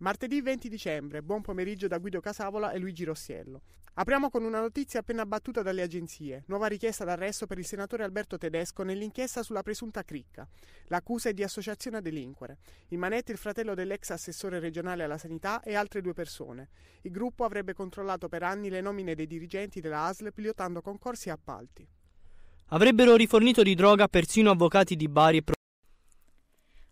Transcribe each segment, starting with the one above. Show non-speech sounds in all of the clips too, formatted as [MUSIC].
Martedì 20 dicembre, buon pomeriggio da Guido Casavola e Luigi Rossiello. Apriamo con una notizia appena battuta dalle agenzie. Nuova richiesta d'arresto per il senatore Alberto Tedesco nell'inchiesta sulla presunta cricca. L'accusa è di associazione a delinquere. In manette il fratello dell'ex assessore regionale alla sanità e altre due persone. Il gruppo avrebbe controllato per anni le nomine dei dirigenti della ASL pilotando concorsi e appalti. Avrebbero rifornito di droga persino avvocati di Bari e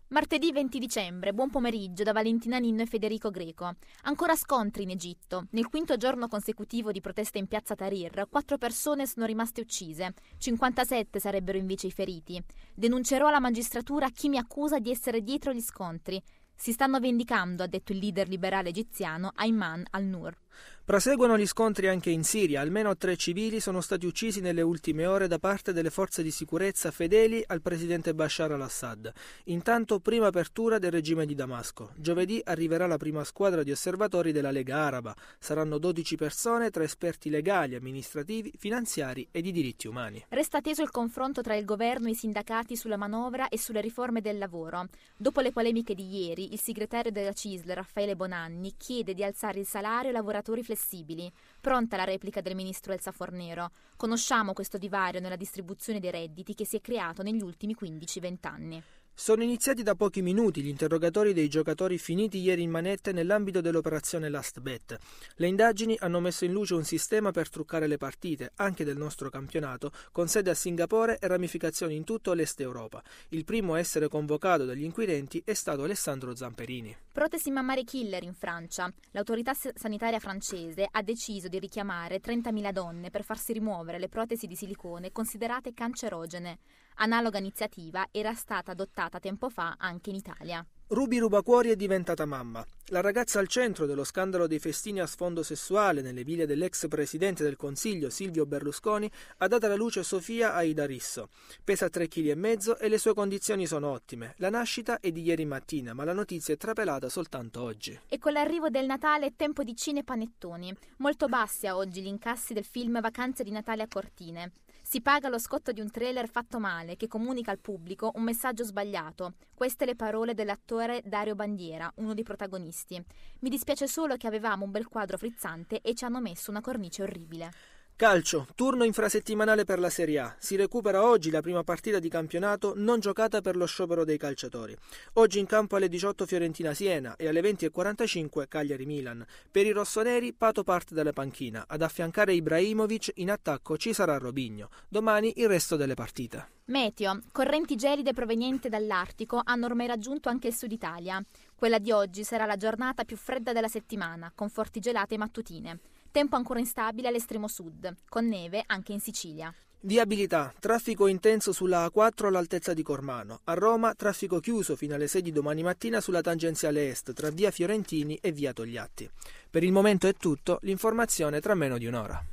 Martedì 20 dicembre, buon pomeriggio da Valentina Ninno e Federico Greco. Ancora scontri in Egitto. Nel quinto giorno consecutivo di proteste in piazza Tahrir, quattro persone sono rimaste uccise, 57 sarebbero invece i feriti. Denuncerò alla magistratura chi mi accusa di essere dietro gli scontri. Si stanno vendicando, ha detto il leader liberale egiziano Ayman al-Nur. Proseguono gli scontri anche in Siria, almeno tre civili sono stati uccisi nelle ultime ore da parte delle forze di sicurezza fedeli al presidente Bashar al-Assad. Intanto prima apertura del regime di Damasco. Giovedì arriverà la prima squadra di osservatori della Lega Araba. Saranno 12 persone tra esperti legali, amministrativi, finanziari e di diritti umani. Resta teso il confronto tra il governo e i sindacati sulla manovra e sulle riforme del lavoro. Dopo le polemiche di ieri, il segretario della CISL, Raffaele Bonanni, chiede di alzare il salario ai lavoratori lavoratori flessibili. Pronta la replica del ministro Elsa Fornero. Conosciamo questo divario nella distribuzione dei redditi che si è creato negli ultimi 15-20 anni. Sono iniziati da pochi minuti gli interrogatori dei giocatori finiti ieri in manette nell'ambito dell'operazione Last Bet. Le indagini hanno messo in luce un sistema per truccare le partite, anche del nostro campionato, con sede a Singapore e ramificazioni in tutto l'Est Europa. Il primo a essere convocato dagli inquirenti è stato Alessandro Zamperini. Protesi mammare killer in Francia. L'autorità sanitaria francese ha deciso di richiamare 30.000 donne per farsi rimuovere le protesi di silicone considerate cancerogene. Analoga iniziativa era stata adottata tempo fa anche in Italia. Ruby Rubacuori è diventata mamma. La ragazza al centro dello scandalo dei festini a sfondo sessuale nelle ville dell'ex presidente del Consiglio Silvio Berlusconi ha dato la luce Sofia Aida Risso. Pesa 3,5 kg e le sue condizioni sono ottime. La nascita è di ieri mattina, ma la notizia è trapelata soltanto oggi. E con l'arrivo del Natale è tempo di cine panettoni. Molto bassi a oggi gli incassi del film Vacanze di Natale a Cortine. Si paga lo scotto di un trailer fatto male che comunica al pubblico un messaggio sbagliato. Queste le parole dell'attore Dario Bandiera, uno dei protagonisti. Mi dispiace solo che avevamo un bel quadro frizzante e ci hanno messo una cornice orribile. Calcio, turno infrasettimanale per la Serie A. Si recupera oggi la prima partita di campionato non giocata per lo sciopero dei calciatori. Oggi in campo alle 18 Fiorentina-Siena e alle 20.45 Cagliari-Milan. Per i rossoneri Pato parte dalla panchina. Ad affiancare Ibrahimovic in attacco ci sarà Robigno. Domani il resto delle partite. Meteo. Correnti gelide provenienti dall'Artico hanno ormai raggiunto anche il sud Italia. Quella di oggi sarà la giornata più fredda della settimana, con forti gelate mattutine. Tempo ancora instabile all'estremo sud, con neve anche in Sicilia. Viabilità, traffico intenso sulla A4 all'altezza di Cormano. A Roma, traffico chiuso fino alle 6 di domani mattina sulla tangenziale est tra via Fiorentini e via Togliatti. Per il momento è tutto, l'informazione tra meno di un'ora.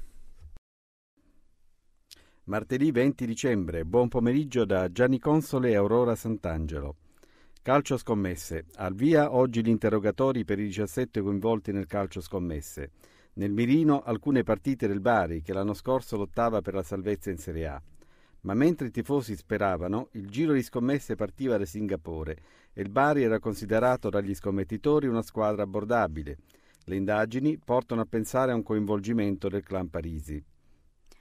Martedì 20 dicembre, buon pomeriggio da Gianni Console e Aurora Sant'Angelo. Calcio scommesse. Al via oggi gli interrogatori per i 17 coinvolti nel calcio scommesse. Nel mirino alcune partite del Bari che l'anno scorso lottava per la salvezza in Serie A. Ma mentre i tifosi speravano, il giro di scommesse partiva da Singapore e il Bari era considerato dagli scommettitori una squadra abbordabile. Le indagini portano a pensare a un coinvolgimento del clan Parisi.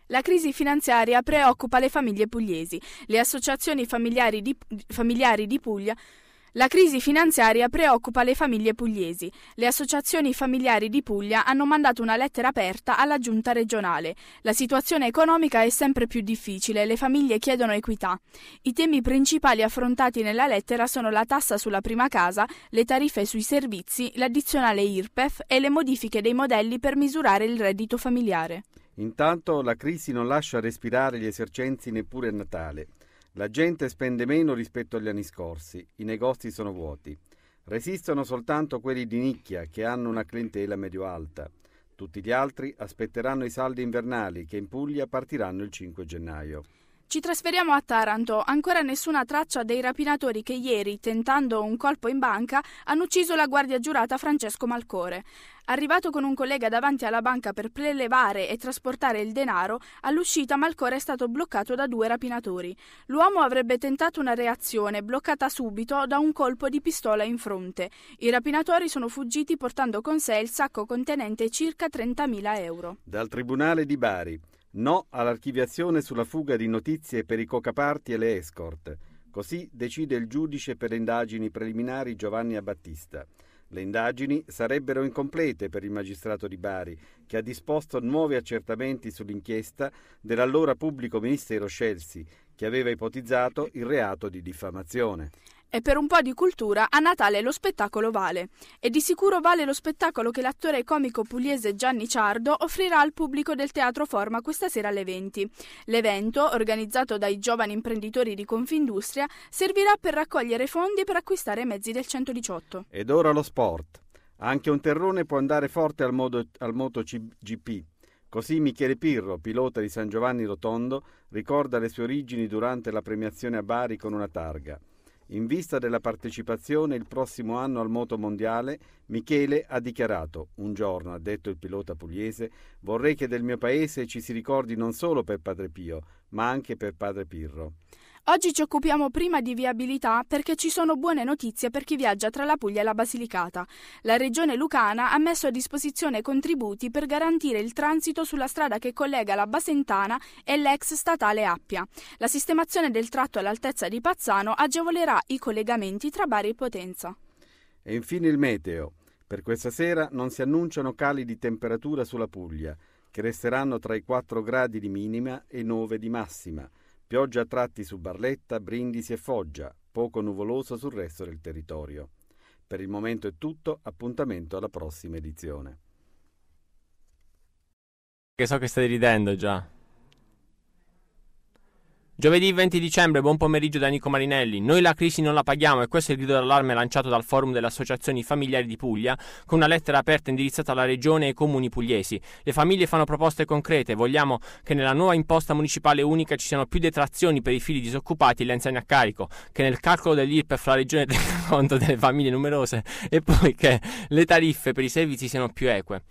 La crisi finanziaria preoccupa le famiglie pugliesi. Le associazioni familiari di, familiari di Puglia la crisi finanziaria preoccupa le famiglie pugliesi. Le associazioni familiari di Puglia hanno mandato una lettera aperta alla giunta regionale. La situazione economica è sempre più difficile, le famiglie chiedono equità. I temi principali affrontati nella lettera sono la tassa sulla prima casa, le tariffe sui servizi, l'addizionale IRPEF e le modifiche dei modelli per misurare il reddito familiare. Intanto la crisi non lascia respirare gli esercenzi neppure a Natale. La gente spende meno rispetto agli anni scorsi, i negozi sono vuoti. Resistono soltanto quelli di nicchia che hanno una clientela medio-alta. Tutti gli altri aspetteranno i saldi invernali che in Puglia partiranno il 5 gennaio. Ci trasferiamo a Taranto, ancora nessuna traccia dei rapinatori che ieri, tentando un colpo in banca, hanno ucciso la guardia giurata Francesco Malcore. Arrivato con un collega davanti alla banca per prelevare e trasportare il denaro, all'uscita Malcore è stato bloccato da due rapinatori. L'uomo avrebbe tentato una reazione, bloccata subito da un colpo di pistola in fronte. I rapinatori sono fuggiti portando con sé il sacco contenente circa 30.000 euro. Dal Tribunale di Bari. No all'archiviazione sulla fuga di notizie per i cocaparti e le escort. Così decide il giudice per le indagini preliminari Giovanni Abbattista. Le indagini sarebbero incomplete per il magistrato di Bari, che ha disposto nuovi accertamenti sull'inchiesta dell'allora pubblico ministero Scelsi, che aveva ipotizzato il reato di diffamazione. E per un po' di cultura a Natale lo spettacolo vale. E di sicuro vale lo spettacolo che l'attore comico pugliese Gianni Ciardo offrirà al pubblico del Teatro Forma questa sera alle 20. L'evento, organizzato dai giovani imprenditori di Confindustria, servirà per raccogliere fondi per acquistare mezzi del 118. Ed ora lo sport. Anche un terrone può andare forte al, modo, al MotoGP. Così Michele Pirro, pilota di San Giovanni Rotondo, ricorda le sue origini durante la premiazione a Bari con una targa. In vista della partecipazione il prossimo anno al moto mondiale, Michele ha dichiarato: Un giorno, ha detto il pilota pugliese, vorrei che del mio paese ci si ricordi non solo per Padre Pio, ma anche per Padre Pirro. Oggi ci occupiamo prima di viabilità perché ci sono buone notizie per chi viaggia tra la Puglia e la Basilicata. La regione lucana ha messo a disposizione contributi per garantire il transito sulla strada che collega la Basentana e l'ex statale Appia. La sistemazione del tratto all'altezza di Pazzano agevolerà i collegamenti tra Bari e Potenza. E infine il meteo. Per questa sera non si annunciano cali di temperatura sulla Puglia, che resteranno tra i 4 gradi di minima e i 9 di massima Pioggia a tratti su Barletta, Brindisi e Foggia, poco nuvoloso sul resto del territorio. Per il momento è tutto, appuntamento alla prossima edizione. Che so che stai ridendo già. Giovedì 20 dicembre, buon pomeriggio da Nico Marinelli. Noi la crisi non la paghiamo e questo è il grido d'allarme lanciato dal forum delle associazioni familiari di Puglia con una lettera aperta indirizzata alla regione e ai comuni pugliesi. Le famiglie fanno proposte concrete, vogliamo che nella nuova imposta municipale unica ci siano più detrazioni per i figli disoccupati e gli anziani a carico, che nel calcolo dell'IRP fra regione tenga conto delle famiglie numerose e poi che le tariffe per i servizi siano più eque.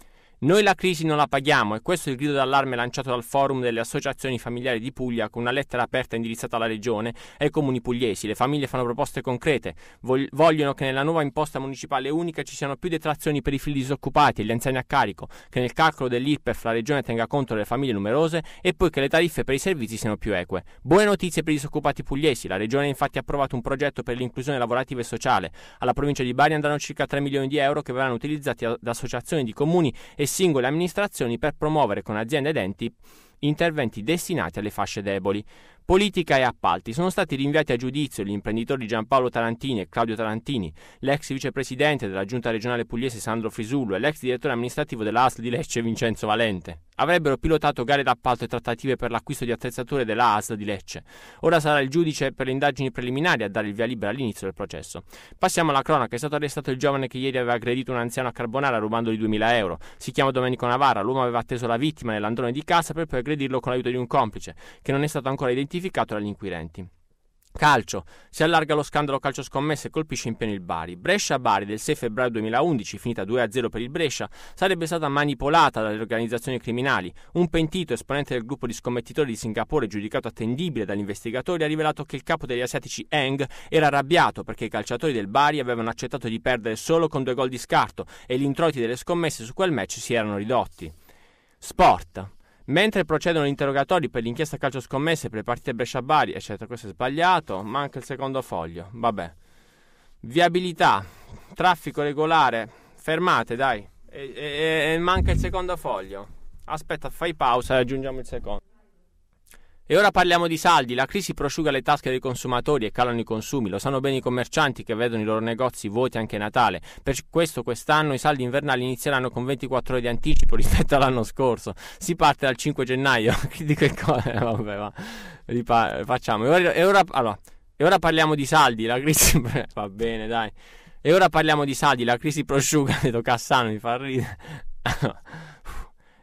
Noi la crisi non la paghiamo e questo è il grido d'allarme lanciato dal forum delle associazioni familiari di Puglia con una lettera aperta indirizzata alla regione e ai comuni pugliesi. Le famiglie fanno proposte concrete, vogliono che nella nuova imposta municipale unica ci siano più detrazioni per i figli disoccupati e gli anziani a carico, che nel calcolo dell'IRPEF la regione tenga conto delle famiglie numerose e poi che le tariffe per i servizi siano più eque. Buone notizie per i disoccupati pugliesi, la regione ha infatti approvato un progetto per l'inclusione lavorativa e sociale. Alla provincia di Bari andranno circa 3 milioni di euro che verranno utilizzati da associazioni di comuni e singole amministrazioni per promuovere con aziende ed enti interventi destinati alle fasce deboli. Politica e appalti. Sono stati rinviati a giudizio gli imprenditori Giampaolo Tarantini e Claudio Tarantini, l'ex vicepresidente della giunta regionale pugliese Sandro Frisullo e l'ex direttore amministrativo dell'ASL di Lecce Vincenzo Valente. Avrebbero pilotato gare d'appalto e trattative per l'acquisto di attrezzature dell'ASL di Lecce. Ora sarà il giudice per le indagini preliminari a dare il via libera all'inizio del processo. Passiamo alla cronaca. È stato arrestato il giovane che ieri aveva aggredito un anziano a Carbonara rubandogli 2000 euro. Si chiama Domenico Navarra. L'uomo aveva atteso la vittima nell'androne di casa per poi aggredire aggredirlo con l'aiuto di un complice, che non è stato ancora identificato dagli inquirenti. Calcio. Si allarga lo scandalo calcio scommesse e colpisce in pieno il Bari. Brescia-Bari del 6 febbraio 2011, finita 2-0 per il Brescia, sarebbe stata manipolata dalle organizzazioni criminali. Un pentito, esponente del gruppo di scommettitori di Singapore, giudicato attendibile dagli investigatori, ha rivelato che il capo degli asiatici Eng era arrabbiato perché i calciatori del Bari avevano accettato di perdere solo con due gol di scarto e gli introiti delle scommesse su quel match si erano ridotti. Sport. Mentre procedono gli interrogatori per l'inchiesta calcio scommesse, per le partite Brescia-Bari, eccetera, questo è sbagliato, manca il secondo foglio, vabbè. Viabilità, traffico regolare, fermate dai, e, e, e manca il secondo foglio. Aspetta, fai pausa e aggiungiamo il secondo. E ora parliamo di saldi. La crisi prosciuga le tasche dei consumatori e calano i consumi. Lo sanno bene i commercianti che vedono i loro negozi vuoti anche Natale. Per questo quest'anno i saldi invernali inizieranno con 24 ore di anticipo [LAUGHS] rispetto all'anno scorso. Si parte dal 5 gennaio. [LAUGHS] di che cosa? Eh, vabbè, va. Ripa- facciamo. E ora, e, ora, allora, e ora parliamo di saldi. La crisi... [LAUGHS] Eh, va bene, dai. E ora parliamo di saldi. La crisi prosciuga. Vedo Cassano, mi fa ridere.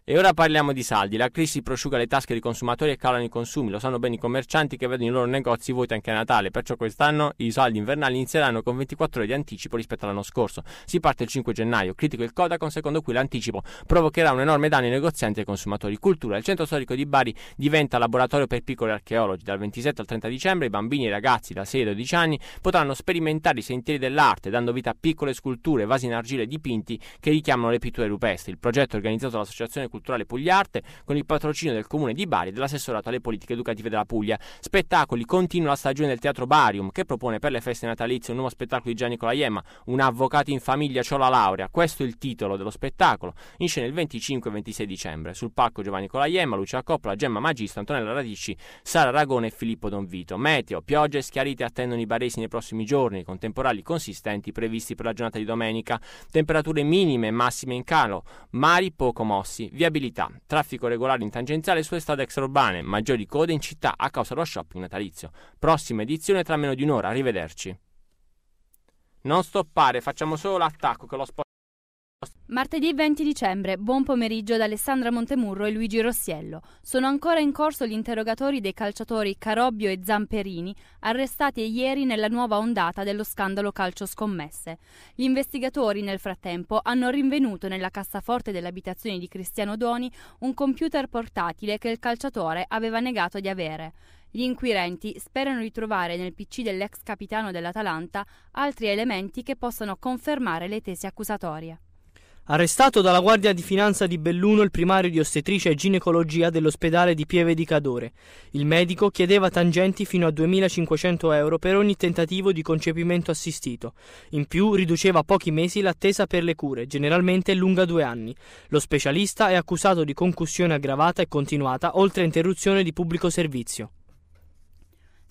E ora parliamo di saldi. La crisi prosciuga le tasche dei consumatori e calano i consumi. Lo sanno bene i commercianti che vedono i loro negozi vuoti anche a Natale. Perciò quest'anno i saldi invernali inizieranno con 24 ore di anticipo rispetto all'anno scorso. Si parte il 5 gennaio. Critico il Codacon secondo cui l'anticipo provocherà un enorme danno ai negozianti e ai consumatori. Cultura. Il centro storico di Bari diventa laboratorio per piccoli archeologi. Dal 27 al 30 dicembre i bambini e i ragazzi da 6 ai 12 anni potranno sperimentare i sentieri dell'arte, dando vita a piccole sculture, vasi in argile dipinti che richiamano le pitture rupestri. Il progetto organizzato dall'Associazione Culturale culturale Pugliarte con il patrocinio del Comune di Bari e dell'assessorato alle politiche educative della Puglia. Spettacoli continua la stagione del Teatro Barium che propone per le feste natalizie un nuovo spettacolo di Gianni Colaiema, Un avvocato in famiglia ciò la laurea. Questo è il titolo dello spettacolo. In scena il 25 e 26 dicembre. Sul palco Giovanni Colaiema, Lucia Coppola, Gemma Magista, Antonella Radici, Sara Ragone e Filippo Don Vito. Meteo, piogge e schiarite attendono i baresi nei prossimi giorni, con temporali consistenti previsti per la giornata di domenica. Temperature minime e massime in calo, mari poco mossi. Via viabilità, traffico regolare in tangenziale sulle strade extraurbane, maggiori code in città a causa dello shopping natalizio. Prossima edizione tra meno di un'ora, arrivederci. Non stoppare, facciamo solo l'attacco che lo sport Martedì 20 dicembre, buon pomeriggio da Alessandra Montemurro e Luigi Rossiello. Sono ancora in corso gli interrogatori dei calciatori Carobbio e Zamperini, arrestati ieri nella nuova ondata dello scandalo calcio scommesse. Gli investigatori, nel frattempo, hanno rinvenuto nella cassaforte dell'abitazione di Cristiano Doni un computer portatile che il calciatore aveva negato di avere. Gli inquirenti sperano di trovare nel PC dell'ex capitano dell'Atalanta altri elementi che possano confermare le tesi accusatorie. Arrestato dalla Guardia di Finanza di Belluno il primario di ostetricia e ginecologia dell'ospedale di Pieve di Cadore. Il medico chiedeva tangenti fino a 2.500 euro per ogni tentativo di concepimento assistito. In più riduceva a pochi mesi l'attesa per le cure, generalmente lunga due anni. Lo specialista è accusato di concussione aggravata e continuata, oltre a interruzione di pubblico servizio.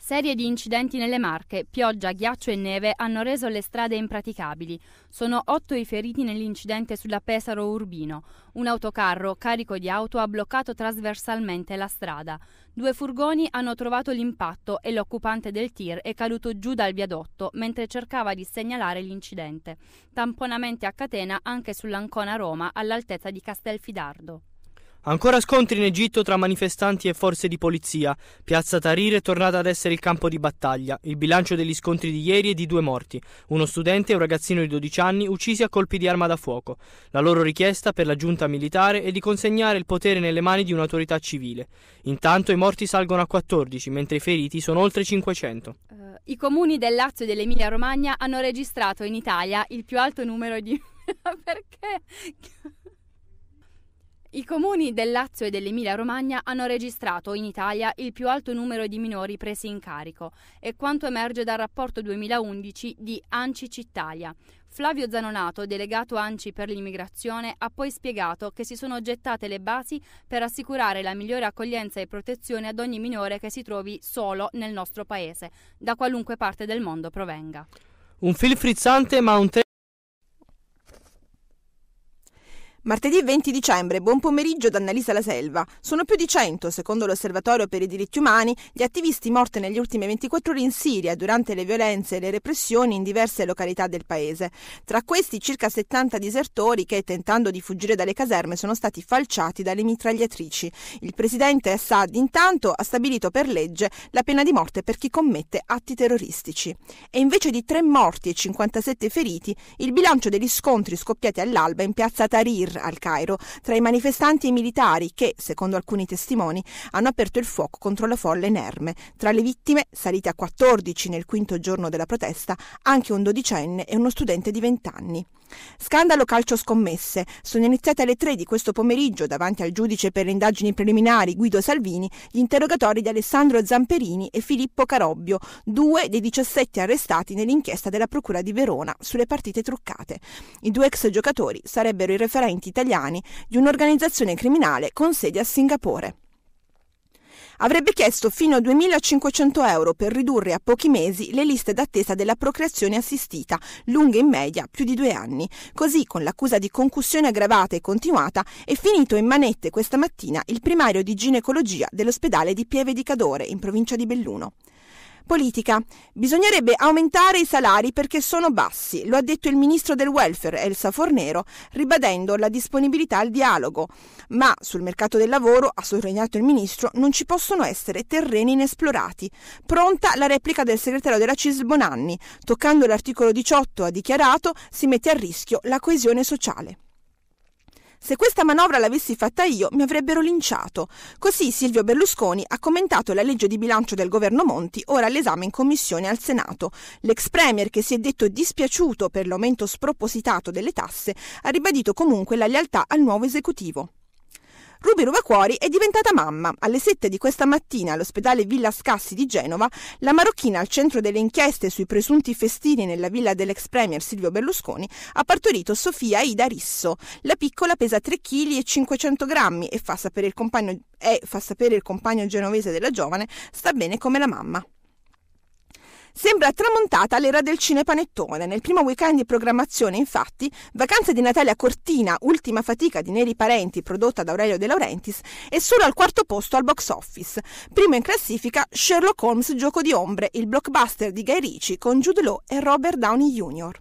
Serie di incidenti nelle Marche, pioggia, ghiaccio e neve hanno reso le strade impraticabili. Sono otto i feriti nell'incidente sulla Pesaro Urbino. Un autocarro carico di auto ha bloccato trasversalmente la strada. Due furgoni hanno trovato l'impatto e l'occupante del tir è caduto giù dal viadotto mentre cercava di segnalare l'incidente. Tamponamenti a catena anche sull'Ancona Roma all'altezza di Castelfidardo. Ancora scontri in Egitto tra manifestanti e forze di polizia. Piazza Tahrir è tornata ad essere il campo di battaglia. Il bilancio degli scontri di ieri è di due morti, uno studente e un ragazzino di 12 anni uccisi a colpi di arma da fuoco. La loro richiesta per la giunta militare è di consegnare il potere nelle mani di un'autorità civile. Intanto i morti salgono a 14, mentre i feriti sono oltre 500. Uh, eh, I comuni del Lazio e dell'Emilia-Romagna hanno registrato in Italia il più alto numero di... [LAUGHS] Perché? I comuni del Lazio e dell'Emilia-Romagna hanno registrato in Italia il più alto numero di minori presi in carico, è quanto emerge dal rapporto 2011 di ANCI Cittaglia. Flavio Zanonato, delegato ANCI per l'immigrazione, ha poi spiegato che si sono gettate le basi per assicurare la migliore accoglienza e protezione ad ogni minore che si trovi solo nel nostro paese, da qualunque parte del mondo provenga. Un film frizzante ma un tre Martedì 20 dicembre, buon pomeriggio da Annalisa La Selva. Sono più di 100, secondo l'Osservatorio per i diritti umani, gli attivisti morti negli ultimi 24 ore in Siria durante le violenze e le repressioni in diverse località del paese. Tra questi circa 70 disertori che, tentando di fuggire dalle caserme, sono stati falciati dalle mitragliatrici. Il presidente Assad, intanto, ha stabilito per legge la pena di morte per chi commette atti terroristici. E invece di 3 morti e 57 feriti, il bilancio degli scontri scoppiati all'alba in piazza Tahrir al Cairo tra i manifestanti e i militari che, secondo alcuni testimoni, hanno aperto il fuoco contro la folla inerme. Tra le vittime, salite a 14 nel quinto giorno della protesta, anche un dodicenne e uno studente di 20 anni. Scandalo calcio scommesse. Sono iniziate alle 3 di questo pomeriggio davanti al giudice per le indagini preliminari Guido Salvini gli interrogatori di Alessandro Zamperini e Filippo Carobbio, due dei 17 arrestati nell'inchiesta della Procura di Verona sulle partite truccate. I due ex giocatori sarebbero i referenti Stati italiani di un'organizzazione criminale con sede a Singapore. Avrebbe chiesto fino a 2.500 euro per ridurre a pochi mesi le liste d'attesa della procreazione assistita, lunghe in media più di due anni. Così, con l'accusa di concussione aggravata e continuata, è finito in manette questa mattina il primario di ginecologia dell'ospedale di Pieve di Cadore, in provincia di Belluno. Politica. Bisognerebbe aumentare i salari perché sono bassi, lo ha detto il ministro del welfare Elsa Fornero, ribadendo la disponibilità al dialogo. Ma sul mercato del lavoro, ha sottolineato il ministro, non ci possono essere terreni inesplorati. Pronta la replica del segretario della CIS Bonanni. Toccando l'articolo 18, ha dichiarato, si mette a rischio la coesione sociale. Se questa manovra l'avessi fatta io mi avrebbero linciato. Così Silvio Berlusconi ha commentato la legge di bilancio del governo Monti, ora all'esame in commissione al Senato. L'ex premier che si è detto dispiaciuto per l'aumento spropositato delle tasse ha ribadito comunque la lealtà al nuovo esecutivo. Ruby Rubacuori è diventata mamma. Alle 7 di questa mattina all'ospedale Villa Scassi di Genova, la marocchina al centro delle inchieste sui presunti festini nella villa dell'ex premier Silvio Berlusconi ha partorito Sofia Ida Risso. La piccola pesa 3 kg e 500 grammi e fa sapere il compagno, eh, fa sapere il compagno genovese della giovane sta bene come la mamma. Sembra tramontata l'era del cinepanettone. Nel primo weekend di programmazione, infatti, Vacanze di Natalia Cortina, ultima fatica di Neri Parenti prodotta da Aurelio De Laurentiis, è solo al quarto posto al box office. Primo in classifica Sherlock Holmes Gioco di ombre, il blockbuster di Guy Ricci con Jude Law e Robert Downey Jr.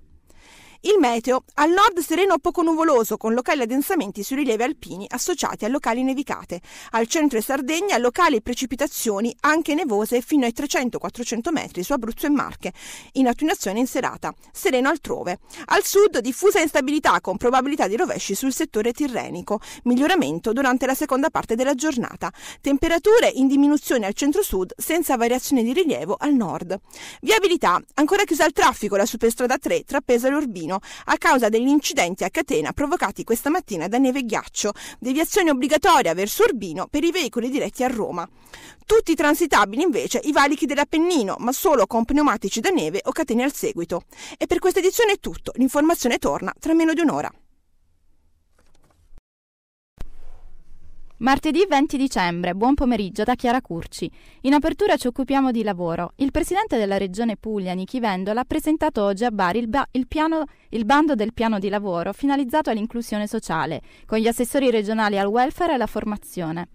Il meteo, al nord sereno poco nuvoloso, con locali addensamenti sui rilievi alpini associati a locali nevicate. Al centro e Sardegna locali precipitazioni anche nevose fino ai 300-400 metri su Abruzzo e Marche, in attenuazione in serata, sereno altrove. Al sud diffusa instabilità con probabilità di rovesci sul settore tirrenico, miglioramento durante la seconda parte della giornata. Temperature in diminuzione al centro-sud senza variazione di rilievo al nord. Viabilità, ancora chiusa al traffico la superstrada 3 tra Pesaro e Urbino Torino a causa degli incidenti a catena provocati questa mattina da neve e ghiaccio, deviazione obbligatoria verso Urbino per i veicoli diretti a Roma. Tutti transitabili invece i valichi dell'Appennino, ma solo con pneumatici da neve o catene al seguito. E per questa edizione è tutto, l'informazione torna tra meno di un'ora. Martedì 20 dicembre, buon pomeriggio da Chiara Curci. In apertura ci occupiamo di lavoro. Il presidente della regione Puglia, Nichi Vendola, ha presentato oggi a Bari il, ba- il, piano, il, bando del piano di lavoro finalizzato all'inclusione sociale, con gli assessori regionali al welfare e alla formazione.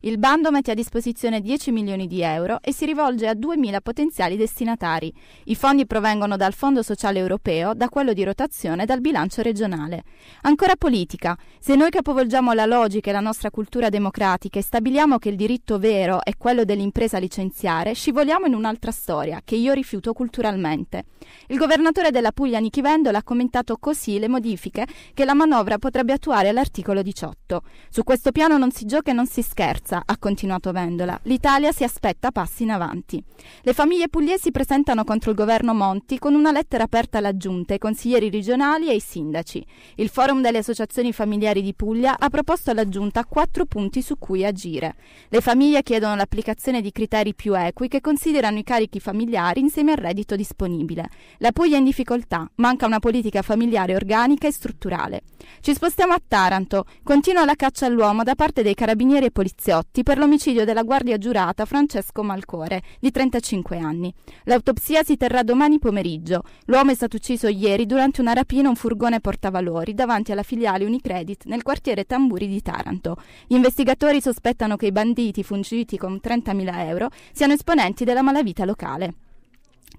Il bando mette a disposizione 10 milioni di euro e si rivolge a 2.000 potenziali destinatari. I fondi provengono dal Fondo Sociale Europeo, da quello di rotazione e dal bilancio regionale. Ancora politica. Se noi capovolgiamo la logica e la nostra cultura democratica e stabiliamo che il diritto vero è quello dell'impresa a licenziare, scivoliamo in un'altra storia, che io rifiuto culturalmente. Il governatore della Puglia, Nichi Vendola, ha commentato così le modifiche che la manovra potrebbe attuare all'articolo 18. Su questo piano non si gioca e non si scherza forza, ha continuato Vendola. L'Italia si aspetta passi in avanti. Le famiglie pugliesi presentano contro il governo Monti con una lettera aperta alla Giunta, ai consiglieri regionali e ai sindaci. Il Forum delle associazioni familiari di Puglia ha proposto alla Giunta quattro punti su cui agire. Le famiglie chiedono l'applicazione di criteri più equi che considerano i carichi familiari insieme al reddito disponibile. La Puglia è in difficoltà, manca una politica familiare organica e strutturale. Ci spostiamo a Taranto. Continua la caccia all'uomo da parte dei carabinieri e poliziotti Andreotti per l'omicidio della guardia giurata Francesco Malcore, di 35 anni. L'autopsia si terrà domani pomeriggio. L'uomo è stato ucciso ieri durante una rapina a un furgone portavalori davanti alla filiale Unicredit nel quartiere Tamburi di Taranto. Gli investigatori sospettano che i banditi, fungiti con 30.000 euro, siano esponenti della malavita locale.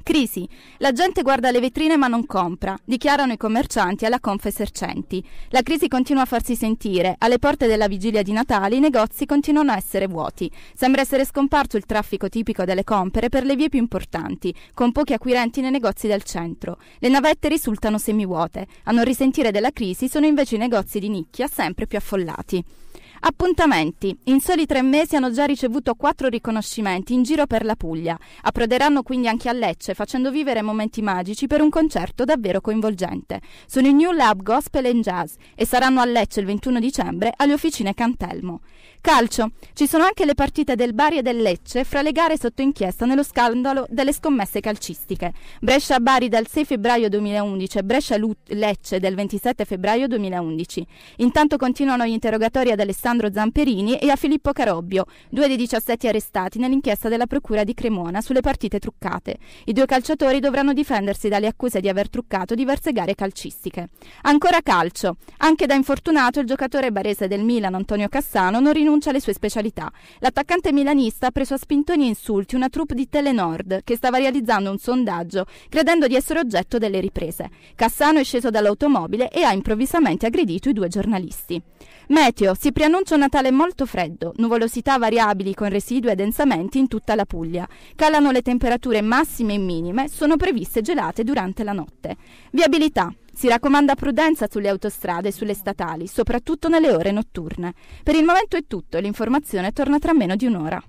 Crisi. La gente guarda le vetrine ma non compra, dichiarano i commercianti alla Confesercenti. La crisi continua a farsi sentire. Alle porte della vigilia di Natale i negozi continuano a essere vuoti. Sembra essere scomparso il traffico tipico delle compere per le vie più importanti, con pochi acquirenti nei negozi del centro. Le navette risultano semivuote. A non risentire della crisi sono invece i negozi di nicchia sempre più affollati. Appuntamenti. In soli tre mesi hanno già ricevuto quattro riconoscimenti in giro per la Puglia. Approderanno quindi anche a Lecce, facendo vivere momenti magici per un concerto davvero coinvolgente. Sono i New Lab Gospel and Jazz e saranno a Lecce il 21 dicembre alle officine Cantelmo. Calcio. Ci sono anche le partite del Bari e del Lecce fra le gare sotto inchiesta nello scandalo delle scommesse calcistiche. Brescia-Bari dal 6 febbraio 2011 e Brescia-Lecce del 27 febbraio 2011. Intanto continuano gli interrogatori ad Alessandro Zamperini e a Filippo Carobbio, due dei 17 arrestati nell'inchiesta della Procura di Cremona sulle partite truccate. I due calciatori dovranno difendersi dalle accuse di aver truccato diverse gare calcistiche. Ancora calcio. Anche da infortunato il giocatore barese del Milan Antonio Cassano non rinuncia annuncia le sue specialità. L'attaccante milanista ha preso a spintoni e insulti una troupe di Telenord che stava realizzando un sondaggio credendo di essere oggetto delle riprese. Cassano è sceso dall'automobile e ha improvvisamente aggredito i due giornalisti. Meteo, si preannuncia un Natale molto freddo, nuvolosità variabili con residui e densamenti in tutta la Puglia. Calano le temperature massime e minime, sono previste gelate durante la notte. Viabilità. Si raccomanda prudenza sulle autostrade e sulle statali, soprattutto nelle ore notturne. Per il momento è tutto, l'informazione torna tra meno di un'ora.